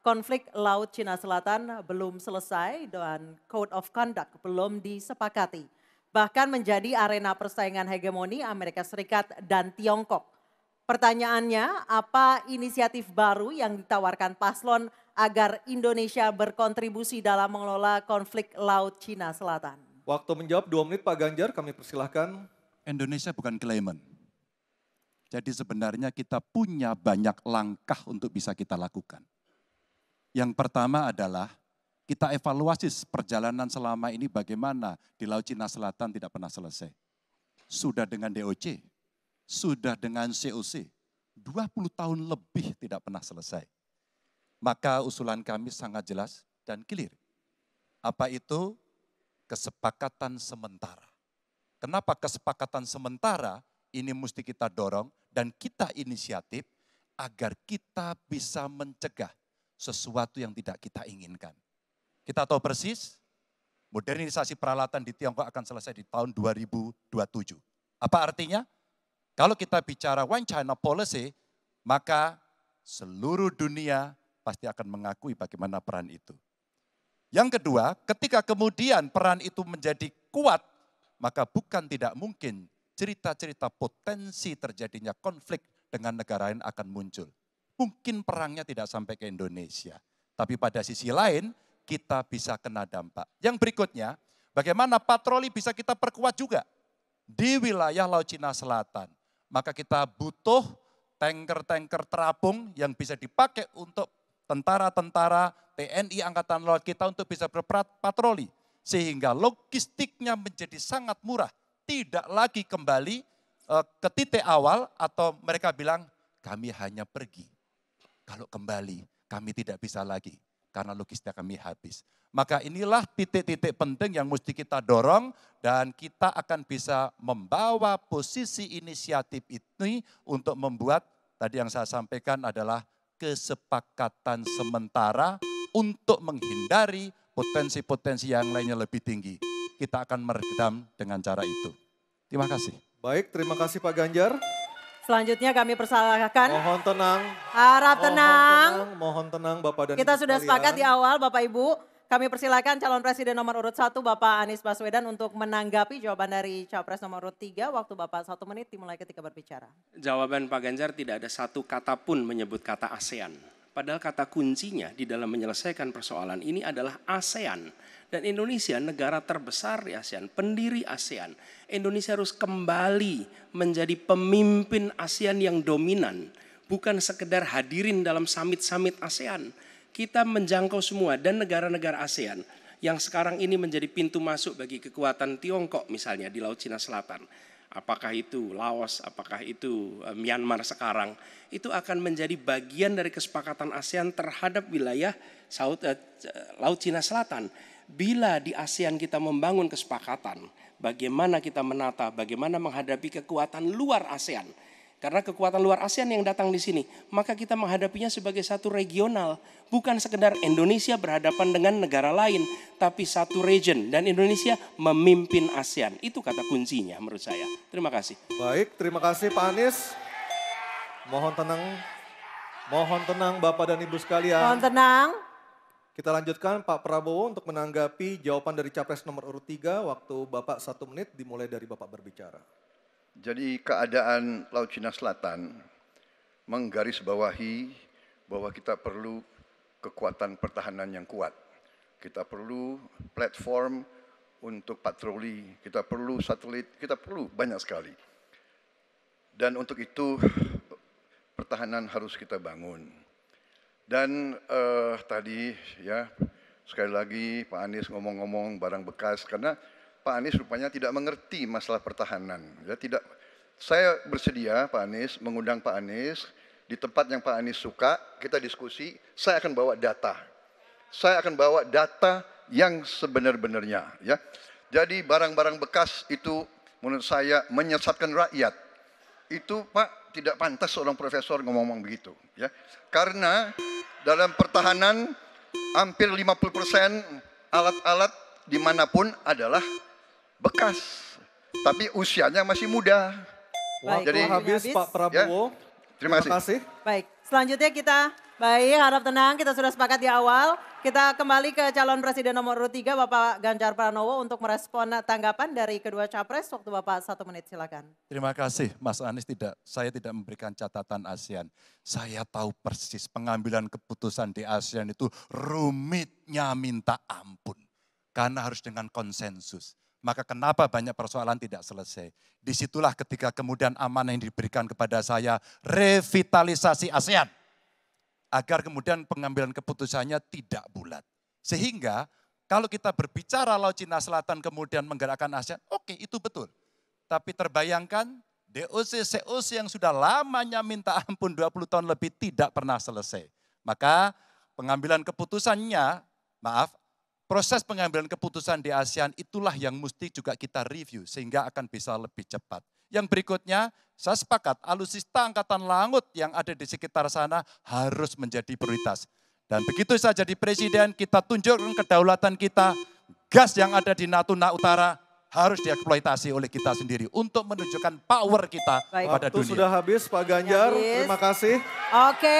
konflik Laut Cina Selatan belum selesai dan Code of Conduct belum disepakati. Bahkan menjadi arena persaingan hegemoni Amerika Serikat dan Tiongkok. Pertanyaannya, apa inisiatif baru yang ditawarkan paslon agar Indonesia berkontribusi dalam mengelola konflik Laut Cina Selatan? Waktu menjawab dua menit Pak Ganjar, kami persilahkan. Indonesia bukan klaiman. Jadi sebenarnya kita punya banyak langkah untuk bisa kita lakukan. Yang pertama adalah kita evaluasi perjalanan selama ini bagaimana di Laut Cina Selatan tidak pernah selesai. Sudah dengan DOC, sudah dengan COC, 20 tahun lebih tidak pernah selesai. Maka usulan kami sangat jelas dan clear. Apa itu? Kesepakatan sementara. Kenapa kesepakatan sementara ini mesti kita dorong dan kita inisiatif agar kita bisa mencegah sesuatu yang tidak kita inginkan. Kita tahu persis, modernisasi peralatan di Tiongkok akan selesai di tahun 2027. Apa artinya? Kalau kita bicara One China Policy, maka seluruh dunia pasti akan mengakui bagaimana peran itu. Yang kedua, ketika kemudian peran itu menjadi kuat, maka bukan tidak mungkin cerita-cerita potensi terjadinya konflik dengan negara lain akan muncul. Mungkin perangnya tidak sampai ke Indonesia. Tapi pada sisi lain, kita bisa kena dampak. Yang berikutnya, bagaimana patroli bisa kita perkuat juga di wilayah Laut Cina Selatan. Maka kita butuh tanker-tanker terapung yang bisa dipakai untuk tentara-tentara TNI Angkatan Laut kita untuk bisa berpatroli. Sehingga logistiknya menjadi sangat murah. Tidak lagi kembali eh, ke titik awal atau mereka bilang kami hanya pergi. Kalau kembali, kami tidak bisa lagi karena lukisnya kami habis. Maka inilah titik-titik penting yang mesti kita dorong dan kita akan bisa membawa posisi inisiatif ini untuk membuat tadi yang saya sampaikan adalah kesepakatan sementara untuk menghindari potensi-potensi yang lainnya lebih tinggi. Kita akan meredam dengan cara itu. Terima kasih. Baik, terima kasih Pak Ganjar. Selanjutnya kami persalahkan. Mohon tenang. Harap tenang. Mohon tenang, mohon tenang Bapak dan Kita Ibu sudah sekalian. sepakat di awal Bapak Ibu. Kami persilakan calon presiden nomor urut 1 Bapak Anies Baswedan untuk menanggapi jawaban dari capres nomor urut 3. Waktu Bapak satu menit dimulai ketika berbicara. Jawaban Pak Ganjar tidak ada satu kata pun menyebut kata ASEAN. Padahal kata kuncinya di dalam menyelesaikan persoalan ini adalah ASEAN. Dan Indonesia negara terbesar di ASEAN, pendiri ASEAN. Indonesia harus kembali menjadi pemimpin ASEAN yang dominan. Bukan sekedar hadirin dalam summit-summit ASEAN. Kita menjangkau semua dan negara-negara ASEAN yang sekarang ini menjadi pintu masuk bagi kekuatan Tiongkok misalnya di Laut Cina Selatan apakah itu Laos, apakah itu eh, Myanmar sekarang, itu akan menjadi bagian dari kesepakatan ASEAN terhadap wilayah South, eh, eh, Laut Cina Selatan. Bila di ASEAN kita membangun kesepakatan, bagaimana kita menata, bagaimana menghadapi kekuatan luar ASEAN, karena kekuatan luar ASEAN yang datang di sini, maka kita menghadapinya sebagai satu regional, bukan sekedar Indonesia berhadapan dengan negara lain, tapi satu region dan Indonesia memimpin ASEAN. Itu kata kuncinya menurut saya. Terima kasih. Baik, terima kasih Pak Anies. Mohon tenang. Mohon tenang Bapak dan Ibu sekalian. Mohon tenang. Kita lanjutkan Pak Prabowo untuk menanggapi jawaban dari capres nomor urut 3 waktu Bapak satu menit dimulai dari Bapak berbicara. Jadi keadaan Laut Cina Selatan menggarisbawahi bahwa kita perlu kekuatan pertahanan yang kuat. Kita perlu platform untuk patroli, kita perlu satelit, kita perlu banyak sekali. Dan untuk itu pertahanan harus kita bangun. Dan uh, tadi ya sekali lagi Pak Anies ngomong-ngomong barang bekas karena Pak Anies rupanya tidak mengerti masalah pertahanan. Ya, tidak, saya bersedia Pak Anies, mengundang Pak Anies di tempat yang Pak Anies suka, kita diskusi, saya akan bawa data. Saya akan bawa data yang sebenar-benarnya. Ya. Jadi barang-barang bekas itu menurut saya menyesatkan rakyat. Itu Pak tidak pantas seorang profesor ngomong-ngomong begitu. Ya. Karena dalam pertahanan hampir 50 alat-alat dimanapun adalah bekas, tapi usianya masih muda. Baik, Jadi habis, Pak Prabowo. Ya, Terima kasih. Terima kasih. Baik, selanjutnya kita, baik harap tenang, kita sudah sepakat di awal. Kita kembali ke calon presiden nomor urut 3 Bapak Ganjar Pranowo untuk merespon tanggapan dari kedua capres. Waktu Bapak satu menit silakan. Terima kasih Mas Anies tidak, saya tidak memberikan catatan ASEAN. Saya tahu persis pengambilan keputusan di ASEAN itu rumitnya minta ampun. Karena harus dengan konsensus maka kenapa banyak persoalan tidak selesai? Disitulah ketika kemudian amanah yang diberikan kepada saya, revitalisasi ASEAN. Agar kemudian pengambilan keputusannya tidak bulat. Sehingga kalau kita berbicara Laut Cina Selatan kemudian menggerakkan ASEAN, oke okay, itu betul. Tapi terbayangkan DOC, COC yang sudah lamanya minta ampun 20 tahun lebih tidak pernah selesai. Maka pengambilan keputusannya, maaf, Proses pengambilan keputusan di ASEAN itulah yang mesti juga kita review sehingga akan bisa lebih cepat. Yang berikutnya, saya sepakat alusista angkatan laut yang ada di sekitar sana harus menjadi prioritas. Dan begitu saja jadi presiden, kita tunjukkan kedaulatan kita, gas yang ada di Natuna Utara harus dieksploitasi oleh kita sendiri untuk menunjukkan power kita Baik. pada Waktu dunia. sudah habis Pak Ganjar, habis. terima kasih. Oke.